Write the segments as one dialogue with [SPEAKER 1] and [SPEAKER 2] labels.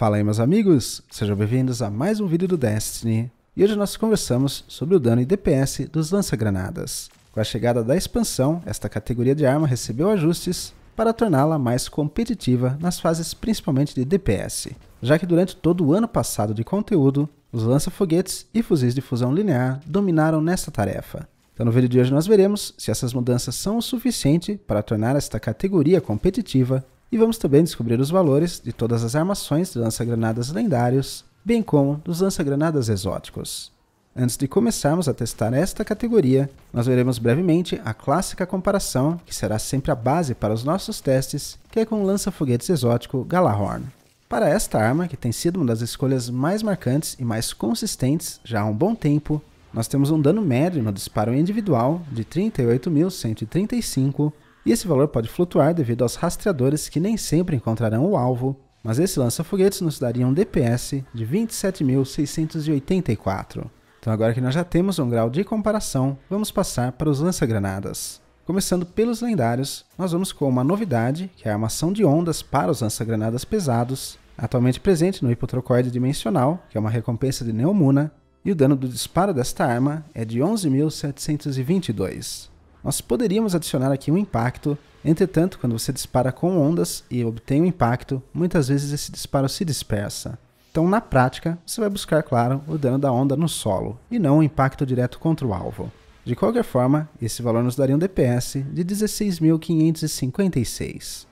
[SPEAKER 1] Fala aí meus amigos, sejam bem-vindos a mais um vídeo do Destiny e hoje nós conversamos sobre o dano e DPS dos lança-granadas. Com a chegada da expansão, esta categoria de arma recebeu ajustes para torná-la mais competitiva nas fases principalmente de DPS, já que durante todo o ano passado de conteúdo, os lança-foguetes e fuzis de fusão linear dominaram nesta tarefa. Então no vídeo de hoje nós veremos se essas mudanças são o suficiente para tornar esta categoria competitiva e vamos também descobrir os valores de todas as armações de lança-granadas lendários, bem como dos lança-granadas exóticos. Antes de começarmos a testar esta categoria, nós veremos brevemente a clássica comparação, que será sempre a base para os nossos testes, que é com o lança-foguetes exótico Galahorn. Para esta arma, que tem sido uma das escolhas mais marcantes e mais consistentes já há um bom tempo, nós temos um dano médio no disparo individual de 38.135 e esse valor pode flutuar devido aos rastreadores que nem sempre encontrarão o alvo, mas esse lança-foguetes nos daria um DPS de 27.684. Então agora que nós já temos um grau de comparação, vamos passar para os lança-granadas. Começando pelos lendários, nós vamos com uma novidade, que é a armação de ondas para os lança-granadas pesados, atualmente presente no hipotrocoide dimensional, que é uma recompensa de Neomuna, e o dano do disparo desta arma é de 11.722. Nós poderíamos adicionar aqui um impacto, entretanto, quando você dispara com ondas e obtém um impacto, muitas vezes esse disparo se dispersa. Então, na prática, você vai buscar, claro, o dano da onda no solo, e não o impacto direto contra o alvo. De qualquer forma, esse valor nos daria um DPS de 16.556.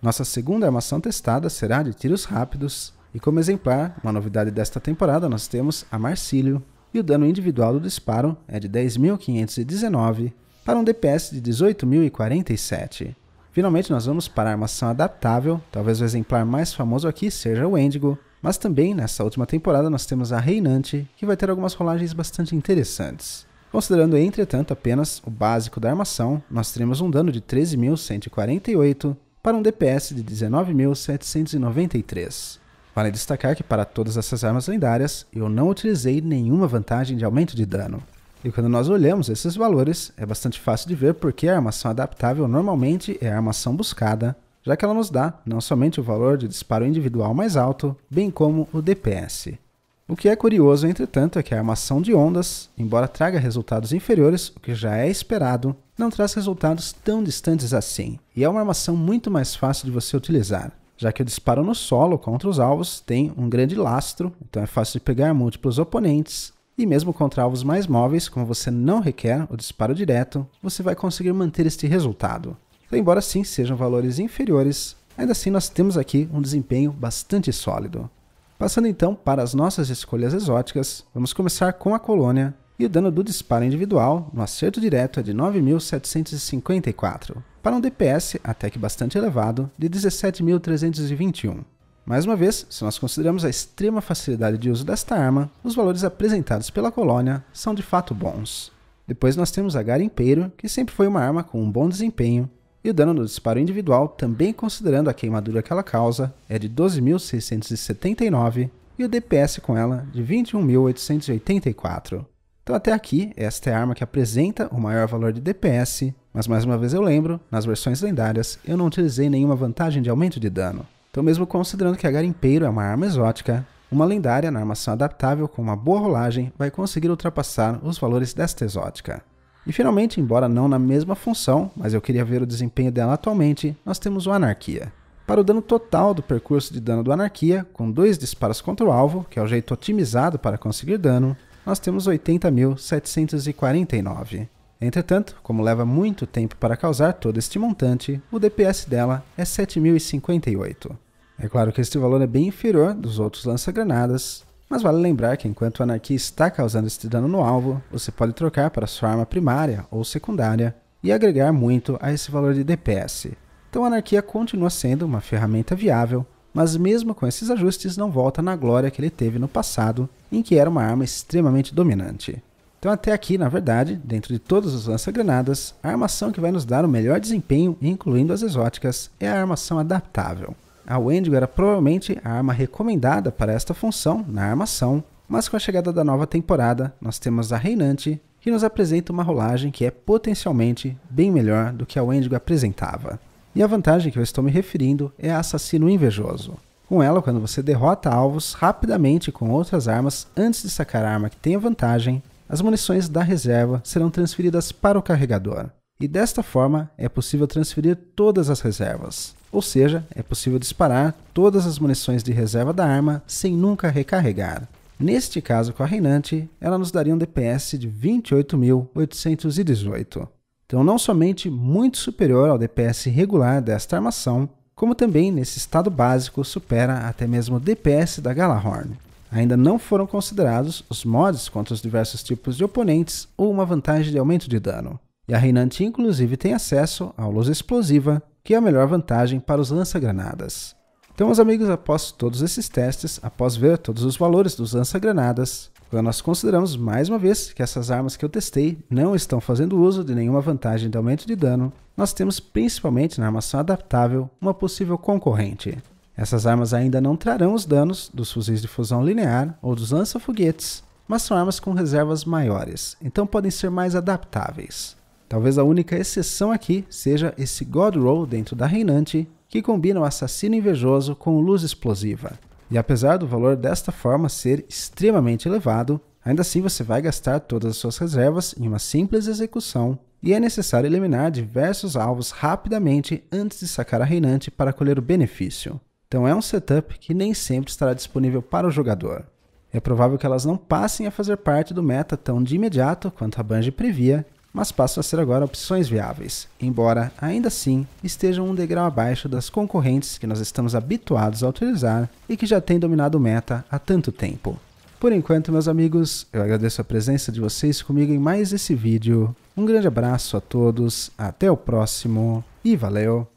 [SPEAKER 1] Nossa segunda armação testada será de tiros rápidos, e como exemplar, uma novidade desta temporada, nós temos a Marcílio, e o dano individual do disparo é de 10.519 para um DPS de 18.047. Finalmente nós vamos para a armação adaptável, talvez o exemplar mais famoso aqui seja o Endigo, mas também nessa última temporada nós temos a Reinante, que vai ter algumas rolagens bastante interessantes. Considerando, entretanto, apenas o básico da armação, nós teremos um dano de 13.148 para um DPS de 19.793. Vale destacar que para todas essas armas lendárias, eu não utilizei nenhuma vantagem de aumento de dano. E quando nós olhamos esses valores, é bastante fácil de ver porque a armação adaptável normalmente é a armação buscada, já que ela nos dá não somente o valor de disparo individual mais alto, bem como o DPS. O que é curioso, entretanto, é que a armação de ondas, embora traga resultados inferiores, o que já é esperado, não traz resultados tão distantes assim, e é uma armação muito mais fácil de você utilizar, já que o disparo no solo contra os alvos tem um grande lastro, então é fácil de pegar múltiplos oponentes, e mesmo contra alvos mais móveis, como você não requer o disparo direto, você vai conseguir manter este resultado. Então, embora sim sejam valores inferiores, ainda assim nós temos aqui um desempenho bastante sólido. Passando então para as nossas escolhas exóticas, vamos começar com a colônia, e o dano do disparo individual no acerto direto é de 9.754, para um DPS até que bastante elevado de 17.321. Mais uma vez, se nós consideramos a extrema facilidade de uso desta arma, os valores apresentados pela colônia são de fato bons. Depois nós temos a Garimpeiro, que sempre foi uma arma com um bom desempenho, e o dano do disparo individual, também considerando a queimadura que ela causa, é de 12.679 e o DPS com ela de 21.884. Então até aqui, esta é a arma que apresenta o maior valor de DPS, mas mais uma vez eu lembro, nas versões lendárias eu não utilizei nenhuma vantagem de aumento de dano. Então, mesmo considerando que a garimpeiro é uma arma exótica, uma lendária na armação adaptável com uma boa rolagem vai conseguir ultrapassar os valores desta exótica. E finalmente, embora não na mesma função, mas eu queria ver o desempenho dela atualmente, nós temos o Anarquia. Para o dano total do percurso de dano do Anarquia, com dois disparos contra o alvo, que é o jeito otimizado para conseguir dano, nós temos 80.749. Entretanto, como leva muito tempo para causar todo este montante, o DPS dela é 7.058. É claro que este valor é bem inferior dos outros lança-granadas, mas vale lembrar que enquanto o anarquia está causando este dano no alvo, você pode trocar para sua arma primária ou secundária e agregar muito a esse valor de DPS. Então a anarquia continua sendo uma ferramenta viável, mas mesmo com esses ajustes não volta na glória que ele teve no passado, em que era uma arma extremamente dominante. Então até aqui, na verdade, dentro de todos os lança-granadas, a armação que vai nos dar o melhor desempenho, incluindo as exóticas, é a armação adaptável. A Wendigo era provavelmente a arma recomendada para esta função na armação, mas com a chegada da nova temporada, nós temos a Reinante, que nos apresenta uma rolagem que é potencialmente bem melhor do que a Wendigo apresentava. E a vantagem que eu estou me referindo é a Assassino Invejoso. Com ela, quando você derrota alvos rapidamente com outras armas antes de sacar a arma que tenha vantagem, as munições da reserva serão transferidas para o carregador. E desta forma, é possível transferir todas as reservas ou seja, é possível disparar todas as munições de reserva da arma sem nunca recarregar. Neste caso com a reinante, ela nos daria um DPS de 28.818. Então, não somente muito superior ao DPS regular desta armação, como também nesse estado básico supera até mesmo o DPS da Galahorn. Ainda não foram considerados os mods contra os diversos tipos de oponentes ou uma vantagem de aumento de dano. E a reinante, inclusive, tem acesso à luz explosiva, que é a melhor vantagem para os lança-granadas. Então, meus amigos, após todos esses testes, após ver todos os valores dos lança-granadas, nós consideramos mais uma vez que essas armas que eu testei não estão fazendo uso de nenhuma vantagem de aumento de dano, nós temos principalmente na armação adaptável uma possível concorrente. Essas armas ainda não trarão os danos dos fuzis de fusão linear ou dos lança-foguetes, mas são armas com reservas maiores, então podem ser mais adaptáveis. Talvez a única exceção aqui seja esse God Roll dentro da Reinante, que combina o assassino invejoso com luz explosiva. E apesar do valor desta forma ser extremamente elevado, ainda assim você vai gastar todas as suas reservas em uma simples execução, e é necessário eliminar diversos alvos rapidamente antes de sacar a Reinante para colher o benefício. Então é um setup que nem sempre estará disponível para o jogador. É provável que elas não passem a fazer parte do meta tão de imediato quanto a Banji previa, mas passam a ser agora opções viáveis, embora ainda assim estejam um degrau abaixo das concorrentes que nós estamos habituados a utilizar e que já têm dominado o meta há tanto tempo. Por enquanto, meus amigos, eu agradeço a presença de vocês comigo em mais esse vídeo. Um grande abraço a todos, até o próximo e valeu!